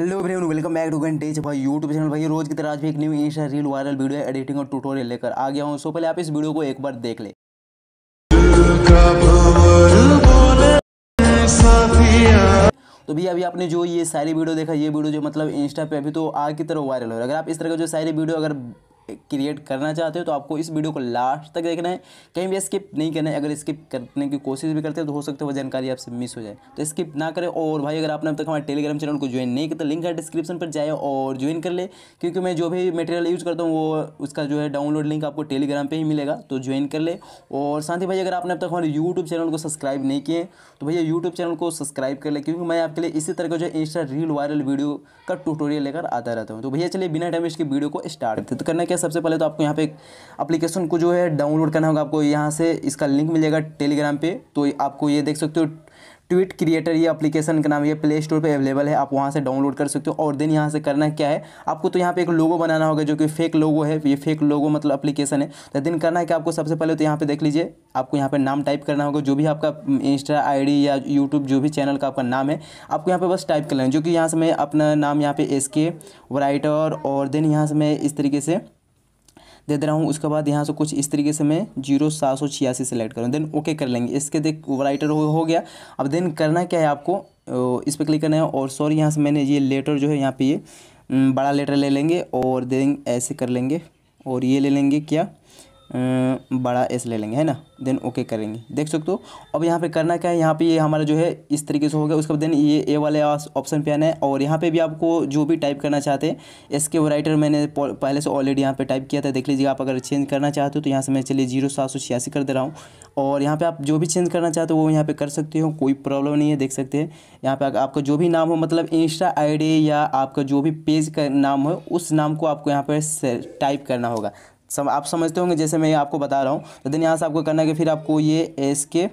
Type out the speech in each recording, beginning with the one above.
hello everyone welcome back to गंटेज भाई YouTube channel भाई रोज की तरह आज भी एक new insta reel viral video editing और ट्यूटोरियल लेकर आ गया हूँ सो पहले आप इस वीडियो को एक बार देख ले तो भी अभी आपने जो ये सारी वीडियो देखा ये वीडियो जो मतलब इंस्टा पे अभी तो आग की तरह वायरल हो रहा है अगर आप इस तरह का जो सारी वीडियो अगर क्रिएट करना चाहते हो तो आपको इस वीडियो को लास्ट तक देखना है कहीं भी स्किप नहीं करना है अगर स्किप करने की कोशिश भी करते हो तो हो सकता है वो जानकारी आपसे मिस हो जाए तो स्किप ना करें और भाई अगर आपने अब तक हमारे टेलीग्राम चैनल को ज्वाइन नहीं किया तो लिंक है डिस्क्रिप्शन पर जाए और ज्वाइन कर ले क्योंकि मैं जो भी मटेरियल यूज़ करता हूँ वो उसका जो है डाउनलोड लिंक आपको टेलीग्राम पर ही मिलेगा तो ज्वाइन कर ले और साथ ही भाई अगर आपने अब तक हमारे यूट्यूब चैनल को सब्सक्राइब नहीं किए तो भैया यूट्यूब चैनल को सब्सक्राइब कर ले क्योंकि मैं आपके लिए इसी तरह का जो इंस्टा रील वायरल वीडियो का ट्यूटोरियल लेकर आता रहता हूँ तो भैया चलिए बिना टाइम इसके वीडियो को स्टार्ट तो करना क्या सबसे पहले तो आपको यहाँ पे अप्लीकेशन को जो है डाउनलोड करना होगा आपको यहाँ से इसका लिंक मिलेगा टेलीग्राम पे तो आपको ये देख सकते हो ट्वीट क्रिएटर ये अप्लीकेशन का नाम ये प्ले स्टोर पे अवेलेबल है आप वहाँ से डाउनलोड कर सकते हो और देन यहाँ से करना क्या है आपको तो यहाँ पे एक लोगो बनाना होगा जो कि फेक लोगो है ये फेक लोगो मतलब अपलीकेशन है तो दिन करना है कि आपको सबसे पहले तो यहाँ पे देख लीजिए आपको यहाँ पे नाम टाइप करना होगा जो भी आपका इंस्टा हम्म, आई या यूट्यूब जो भी चैनल का आपका नाम है आपको यहाँ पर बस टाइप कर लेना जो कि यहाँ से मैं अपना नाम यहाँ पे एस के और देन यहाँ से मैं इस तरीके से दे दे रहा हूँ उसके बाद यहाँ से कुछ इस तरीके से मैं जीरो सात सौ छियासी सेलेक्ट करूँ देन ओके कर लेंगे इसके देख राइटर हो, हो गया अब देन करना क्या है आपको इस पर क्लिक करना है और सॉरी यहाँ से मैंने ये लेटर जो है यहाँ पे ये बड़ा लेटर ले लेंगे और देन ऐसे कर लेंगे और ये ले लेंगे क्या बड़ा एस ले लेंगे है ना देन ओके करेंगे देख सकते हो अब यहाँ पे करना क्या है यहाँ पे ये हमारा जो है इस तरीके से हो गया उसके बाद देन ये ए वाले ऑप्शन पे आना है और यहाँ पे भी आपको जो भी टाइप करना चाहते हैं इसके वो राइटर मैंने पहले से ऑलरेडी यहाँ पे टाइप किया था देख लीजिए आप अगर चेंज करना चाहते हो तो यहाँ से मैं चलिए जीरो सात सौ छियासी कर दे रहा हूँ और यहाँ पर आप जो भी चेंज करना चाहते हो वो यहाँ पर कर सकते हो कोई प्रॉब्लम नहीं है देख सकते हैं यहाँ पर आपका जो भी नाम हो मतलब इंस्टा आई या आपका जो भी पेज का नाम हो उस नाम को आपको यहाँ पर टाइप करना होगा सम आप समझते होंगे जैसे मैं आपको बता रहा हूँ तो दिन यहाँ से आपको करना है कि फिर आपको ये एस के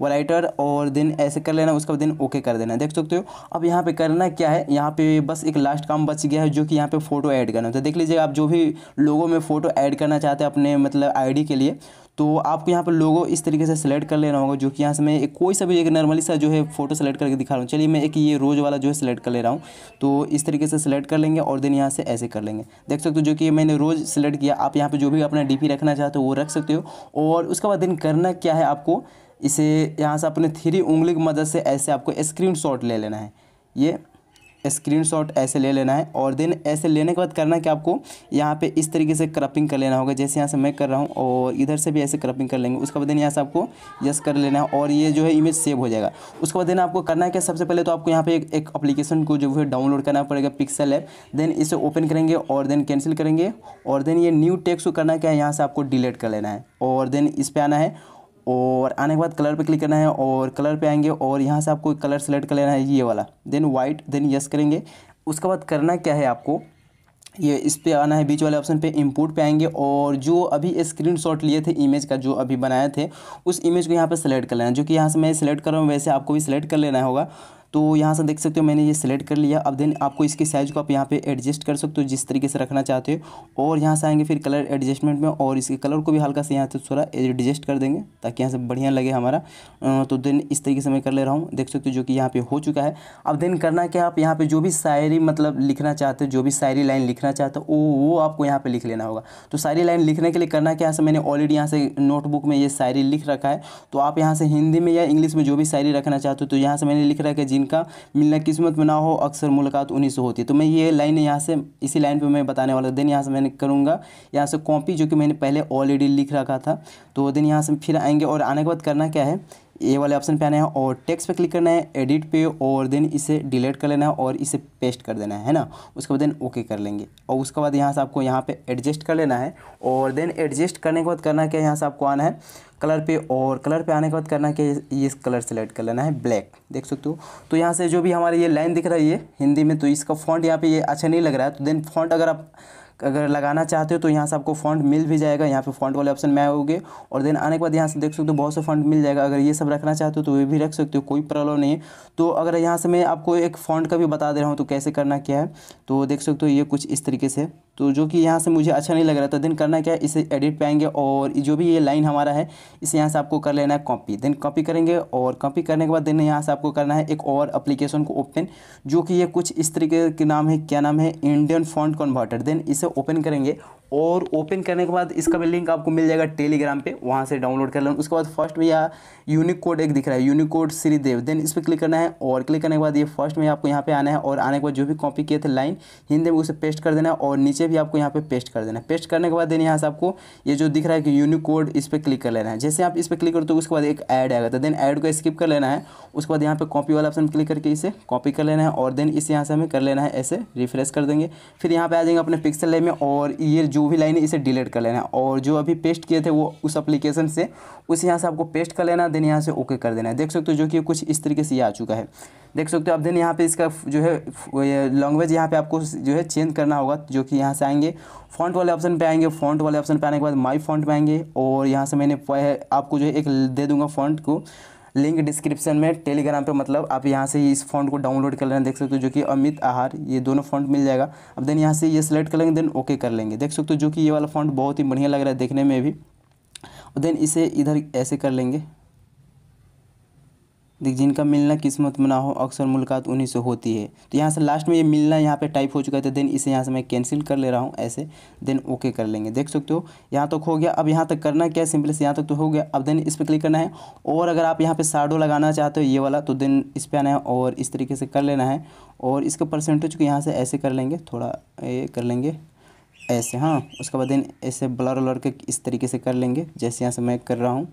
वराइटर और दिन ऐसे कर लेना उसका दिन ओके कर देना देख सकते हो अब यहाँ पे करना क्या है यहाँ पे बस एक लास्ट काम बच गया है जो कि यहाँ पे फ़ोटो ऐड करना है तो देख लीजिएगा आप जो भी लोगों में फ़ोटो ऐड करना चाहते हैं अपने मतलब आईडी के लिए तो आपको यहाँ पर लोगो इस तरीके से सेलेक्ट कर लेना होगा जो कि यहाँ से मैं कोई सा भी एक नॉर्मली सा जो है फोटो सेलेक्ट करके दिखा रहा हूँ चलिए मैं एक ये रोज़ वाला जो है सिलेक्ट कर ले रहा हूँ तो इस तरीके से सिलेक्ट कर लेंगे और देन यहाँ से ऐसे कर लेंगे देख सकते हो जो कि मैंने रोज़ सेलेक्ट किया आप यहाँ पर जो भी अपना डी रखना चाहते हो वो रख सकते हो और उसके बाद दिन करना क्या है आपको इसे यहाँ से अपने थ्री उंगली की मदद से ऐसे आपको स्क्रीन ले लेना है ये स्क्रीनशॉट ऐसे ले लेना है और देन ऐसे लेने के बाद करना कि आपको यहाँ पे इस तरीके से क्रपिंग कर लेना होगा जैसे यहाँ से मैं कर रहा हूँ और इधर से भी ऐसे क्रपिंग कर लेंगे उसके बाद देन यहाँ से आपको यस कर लेना है और ये जो है इमेज सेव हो जाएगा उसके बाद देन आपको करना है कि सबसे पहले तो आपको यहाँ पे एक अप्लीकेशन को जो है डाउनलोड करना पड़ेगा पिक्सल ऐप देन इसे ओपन करेंगे और देन कैंसिल करेंगे और देन ये न्यू टेक्स को करना क्या है यहाँ से आपको डिलीट कर लेना है और देन इस पर आना है और आने के बाद कलर पे क्लिक करना है और कलर पे आएंगे और यहाँ से आपको कलर सेलेक्ट कर लेना है ये वाला देन वाइट देन यस करेंगे उसके बाद करना क्या है आपको ये इस पर आना है बीच वाले ऑप्शन पे इंपोर्ट पे आएंगे और जो अभी स्क्रीन शॉट लिए थे इमेज का जो अभी बनाए थे उस इमेज को यहाँ पे सेलेक्ट कर लेना है जो कि यहाँ से मैं सेलेक्ट कर रहा हूँ वैसे आपको भी सिलेक्ट कर लेना होगा तो यहाँ से देख सकते हो मैंने ये सिलेक्ट कर लिया अब देन आपको इसके साइज़ को आप यहाँ पे एडजस्ट कर सकते हो जिस तरीके से रखना चाहते हो और यहाँ से आएंगे फिर कलर एडजस्टमेंट में और इसके कलर को भी हल्का से यहाँ से थोड़ा एडजस्ट कर देंगे ताकि यहाँ से बढ़िया लगे हमारा तो देन इस तरीके से मैं कर ले रहा हूँ देख सकते हो जो कि यहाँ पर हो चुका है अब देन करना क्या आप यहाँ पर जो भी शायरी मतलब लिखना चाहते हो जो भी शायरी लाइन लिखना चाहते हो वो वो आपको यहाँ पर लिख लेना होगा तो शायरी लाइन लिखने के लिए करना क्या है मैंने ऑलरेडी यहाँ से नोटबुक में ये शायरी लिख रखा है तो आप यहाँ से हिंदी में या इंग्लिश में जो भी शायरी रखना चाहते हो तो यहाँ से मैंने लिख रखा है इनका मिलना किस्मत में ना हो अक्सर मुलाकात उन्हीं से होती है तो मैं ये लाइन यहाँ से इसी लाइन पे मैं बताने वाला दिन यहाँ से मैंने करूँगा यहाँ से कॉपी जो कि मैंने पहले ऑलरेडी लिख रखा था तो वो दिन यहाँ से फिर आएंगे और आने के बाद करना क्या है ये वाले ऑप्शन पे आना है और टेक्स्ट पे क्लिक करना है एडिट पे और देन इसे डिलीट कर लेना है और इसे पेस्ट कर देना है है ना उसके बाद देन ओके कर लेंगे और उसके बाद यहाँ से आपको यहाँ पे एडजस्ट कर लेना है और देन एडजस्ट करने के बाद करना क्या है यहाँ से आपको आना है कलर पे और कलर पे आने के बाद करना क्या ये इस कलर सेलेक्ट कर लेना है ब्लैक देख सकते हो तो यहाँ से जो भी हमारे ये लाइन दिख रही है हिंदी में तो इसका फॉन्ट यहाँ पे ये अच्छा नहीं लग रहा है तो देन फॉन्ट अगर आप अगर लगाना चाहते हो तो यहाँ से आपको फॉन्ट मिल भी जाएगा यहाँ पे फॉन्ट वाले ऑप्शन में आओगे और देन आने के बाद यहाँ से देख सकते हो बहुत से फॉन्ट मिल जाएगा अगर ये सब रखना चाहते हो तो ये भी रख सकते हो कोई प्रॉब्लम नहीं तो अगर यहाँ से मैं आपको एक फॉन्ट का भी बता दे रहा हूँ तो कैसे करना क्या है तो देख सकते हो ये कुछ इस तरीके से तो जो कि यहाँ से मुझे अच्छा नहीं लग रहा था देन करना क्या है इसे एडिट पे आएंगे और जो भी ये लाइन हमारा है इसे यहाँ से आपको कर लेना है कॉपी देन कॉपी करेंगे और कॉपी करने के बाद देन यहाँ से आपको करना है एक और अप्लीकेशन को ओपन जो कि ये कुछ इस तरीके के नाम है क्या नाम है इंडियन फॉन्ट कन्वर्टर देन इसे ओपन करेंगे और ओपन करने के बाद इसका भी लिंक आपको मिल जाएगा टेलीग्राम पे वहाँ से डाउनलोड कर लेना उसके बाद फर्स्ट में यहाँ यूनिक कोड एक दिख रहा है यूनिक कोड श्रीदेव देन इस पर क्लिक करना है और क्लिक करने के बाद ये फर्स्ट में आपको यहाँ पे आना है और आने के बाद जो भी कॉपी किए थे लाइन हिंदी में उसे पेस्ट कर देना है और नीचे नीचे भी आपको यहाँ पे पेस्ट कर देना है पेस्ट करने के बाद देन यहाँ से आपको ये जो दिख रहा है कि यूनिकोड इस पर क्लिक कर लेना है जैसे आप इस पर क्लिक करते हो उसके बाद एक ऐड आएगा तो देन ऐड को स्किप कर लेना है उसके बाद यहाँ पर कॉपी वाला ऑप्शन क्लिक करके इसे कॉपी कर लेना है और देन इसे यहाँ से हमें कर लेना है ऐसे रिफ्रेश कर देंगे फिर यहाँ पर आ जाएंगे अपने पिक्सल लाइन में और ये जो भी लाइन है इसे डिलीट कर लेना है और जो अभी पेस्ट किए थे वो उस अप्लीकेशन से उस यहाँ से आपको पेस्ट कर लेना है देन यहाँ से ओके कर देना है देख सकते हो जो कि कुछ इस तरीके से ये आ चुका है देख सकते हो अब देन यहाँ पे इसका जो है लैंग्वेज यहाँ पे आपको जो है चेंज करना होगा जो कि यहाँ यहाँ से आएंगे फॉन्ट वाले ऑप्शन पे आएंगे फॉन्ट वाले ऑप्शन पे आने के बाद माई फॉन्ट पे आएंगे और यहाँ से मैंने आपको जो है एक दे दूंगा फॉन्ट को लिंक डिस्क्रिप्शन में टेलीग्राम पे मतलब आप यहाँ से इस फॉन्ट को डाउनलोड कर लेना देख सकते हो जो कि अमित आहार ये दोनों फॉन्ट मिल जाएगा अब देन यहाँ से ये सिलेक्ट कर लेंगे देन ओके कर लेंगे देख सकते हो जो कि ये वाला फॉन्ट बहुत ही बढ़िया लग रहा है देखने में भी और देन इसे इधर ऐसे कर लेंगे देख जिनका मिलना किस्मत में ना हो अक्सर मुलाकात उन्हीं से होती है तो यहाँ से लास्ट में ये मिलना यहाँ पे टाइप हो चुका था देन तो इसे यहाँ से मैं कैंसिल कर ले रहा हूँ ऐसे देन ओके कर लेंगे देख सकते हो यहाँ तक हो गया अब यहाँ तक करना क्या है से यहाँ तक तो हो गया अब देन इस पर क्लिक करना है और अगर आप यहाँ पर साडो लगाना चाहते हो ये वाला तो देन इस पर आना है और इस तरीके से कर लेना है और इसका परसेंटेज को यहाँ से ऐसे कर लेंगे थोड़ा ये कर लेंगे ऐसे हाँ उसके बाद देन ऐसे ब्लर उलर के इस तरीके से कर लेंगे जैसे यहाँ से मैं कर रहा हूँ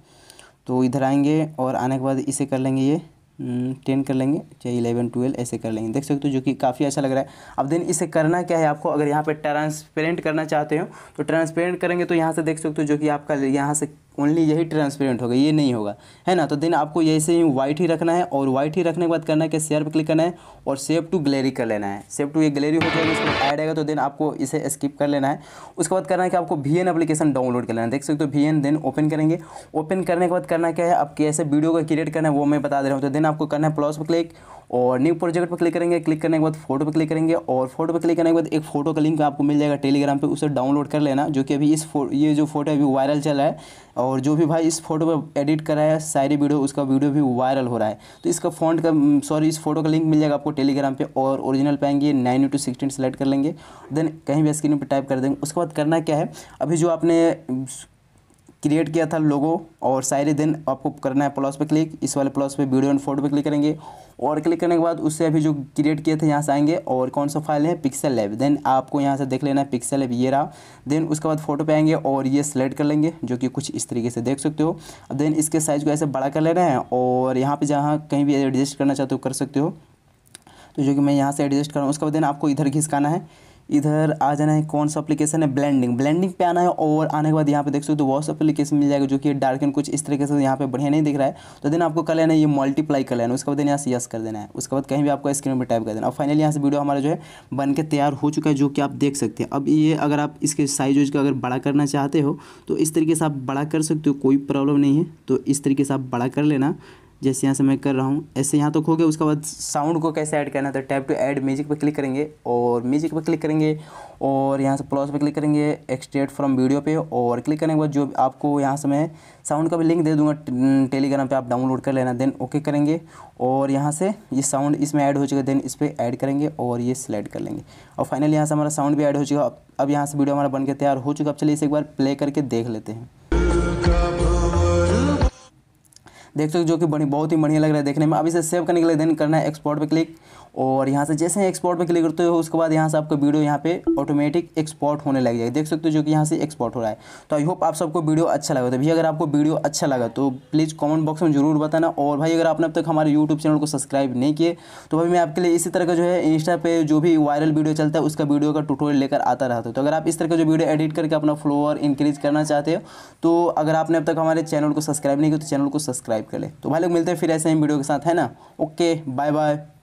तो इधर आएंगे और आने के बाद इसे कर लेंगे ये टेन हम्म, कर लेंगे चाहे इलेवन ट्वेल्व ऐसे कर लेंगे देख सकते हो जो कि काफ़ी अच्छा लग रहा है अब देन इसे करना क्या है आपको अगर यहाँ पर ट्रांसपेरेंट करना चाहते हो तो ट्रांसपेरेंट करेंगे तो यहाँ से देख सकते हो जो कि आपका यहाँ से ओनली यही ट्रांसपेरेंट होगा ये नहीं होगा है ना तो देन आपको से ही वाइट ही रखना है और वाइट ही रखने के बाद करना है कि शेयर पर क्लिक करना है और सेव टू गलेरी कर लेना है सेव टू ये गलेरी हो जाएगी उसमें ऐड आएगा तो देन आपको इसे स्किप कर लेना है उसके बाद करना है कि आपको वी एन एप्लीकेशन डाउनलोड कर लेना है देख सकते हो वी एन देन ओपन करेंगे ओपन करने के बाद करना क्या है आप कैसे वीडियो को क्रिएट करना है वो मैं बता दे रहा हूँ तो देन आपको करना है प्लस पर क्लिक और न्यू प्रोजेक्ट पर क्लिक करेंगे क्लिक करने के बाद फोटो पर क्लिक करेंगे और फोटो पर क्लिक करने के बाद एक फोटो का लिंक आपको मिल जाएगा टेलीग्राम पर उसे डाउनलोड कर लेना जो कि अभी इस ये जो फोटो अभी वायरल चल रहा है और जो भी भाई इस फोटो पर एडिट कर रहा है सारी वीडियो उसका वीडियो भी वायरल हो रहा है तो इसका फॉन्ट का सॉरी mm, इस फोटो का लिंक मिल जाएगा आपको टेलीग्राम पर और ओरिजिनल पाएंगे नाइन टू सिक्सटीन सेलेक्ट कर लेंगे देन कहीं भी स्क्रीन पर टाइप कर देंगे उसके बाद करना क्या है अभी जो आपने क्रिएट किया था लोगो और सारे दिन आपको करना है प्लस पे क्लिक इस वाले प्लस पे वीडियो एंड फोटो पे क्लिक करेंगे और क्लिक करने के बाद उससे अभी जो क्रिएट किए थे यहाँ से आएंगे और कौन सा फाइल है पिक्सल लैब देन आपको यहाँ से देख लेना है पिक्सल लैब ये रहा देन उसके बाद फोटो पे आएंगे और ये सिलेक्ट कर लेंगे जो कि कुछ इस तरीके से देख सकते हो देन इसके साइज़ को ऐसे बड़ा कर लेना है और यहाँ पर जहाँ कहीं भी एडजस्ट करना चाहते हो कर सकते हो तो जो कि मैं यहाँ से एडजस्ट कर रहा हूँ उसके बाद देन आपको इधर घिसकाना है इधर आ जाना है कौन सा अपलीकेशन है ब्लेंडिंग ब्लेंडिंग पे आना है और आने के बाद यहाँ पे देख सकते हो तो वॉस अपलीकेशन मिल जाएगा जो कि डार्क एंड कुछ इस तरीके से यहाँ पे बढ़िया नहीं दिख रहा है तो देन आपको कर लेना है ये मल्टीप्लाई कर लेना उसके बाद यहाँ से यस कर देना है उसके बाद कहीं भी आपको स्क्रीन पर टाइप कर देना और फाइनल यहाँ से वीडियो हमारा जो है बन के तैयार हो चुका है जो कि आप देख सकते हैं अब ये अगर आप इसके साइज वाइज का अगर बड़ा करना चाहते हो तो इस तरीके से आप बड़ा कर सकते हो कोई प्रॉब्लम नहीं है तो इस तरीके से आप बड़ा कर लेना जैसे यहाँ से मैं कर रहा हूँ ऐसे यहाँ तो खो गया उसके बाद साउंड को कैसे ऐड करना था टैप टू ऐड म्यूजिक पर क्लिक करेंगे और म्यूजिक पर क्लिक करेंगे और यहाँ से प्लस पर क्लिक करेंगे एक्सट्रेट फ्रॉम वीडियो पे और क्लिक करने के बाद जो आपको यहाँ से मैं साउंड का भी लिंक दे दूँगा टेलीग्राम पर आप डाउनलोड कर लेना देन ओके करेंगे और यहाँ से ये साउंड इसमें ऐड हो चुका देन इस पर ऐड करेंगे और ये सिलेक्ट कर लेंगे और फाइनली यहाँ से हमारा साउंड भी ऐड हो चुका अब यहाँ से वीडियो हमारा बन के तैयार हो चुका अब चलिए इसे एक बार प्ले करके देख लेते हैं देख सकते हो जो कि बड़ी बहुत ही बढ़िया लग रहा है देखने में अब इसे सेव करने के लिए देन करना है एक्सपोर्ट पर क्लिक और यहाँ से जैसे एक्सपोर्ट पर क्लिक करते हो उसके बाद यहाँ से आपको वीडियो यहाँ पे ऑटोमेटिक एक्सपोर्ट होने लग जाएगी देख सकते हो जो कि यहाँ से एक्सपोर्ट हो रहा है तो आई होप आप सबको वीडियो अच्छा, अच्छा लगा तो भैया अगर आपको वीडियो अच्छा लगा तो प्लीज़ कॉमेंट बॉक्स में जरूर बताना और भाई अगर आपने अब तक हमारे यूट्यूब चैनल को सब्सक्राइब नहीं किए तो भाई मैं आपके लिए इसी तरह का जो है इंस्टा पे जो भी वायरल वीडियो चलता है उसका वीडियो का टूटोरियल लेकर आता रहता है तो अगर आप इस तरह का जो वीडियो एडिट करके अपना फ्लोअर इंक्रीज करना चाहते हो तो अगर आपने अब तक हमारे चैनल को सब्सक्राइब नहीं किया तो चैनल को सब्सक्राइब सब्सक्राइब कर ले तो भाई लोग मिलते हैं फिर ऐसे ही वीडियो के साथ है ना ओके बाय बाय